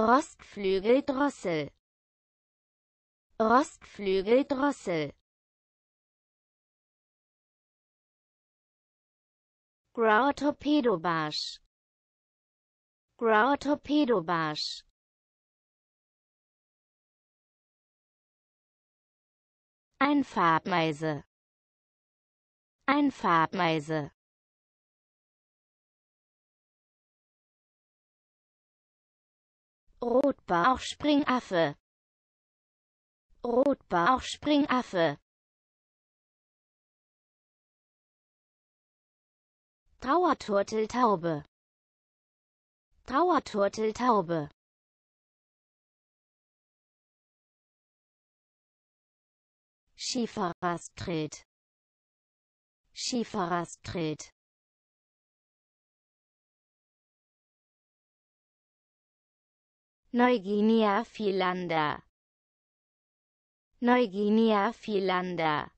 Rostflügeldrossel Rostflügeldrossel Grauer Torpedobarsch Grauer Torpedobarsch Ein Farbmeise Ein Farbmeise Rotbauchspringaffe Rotbauchspringaffe Trauerturteltaube Trauerturteltaube Schieferrastret Schieferrastret Neuguinea Philander Neuguinea Philander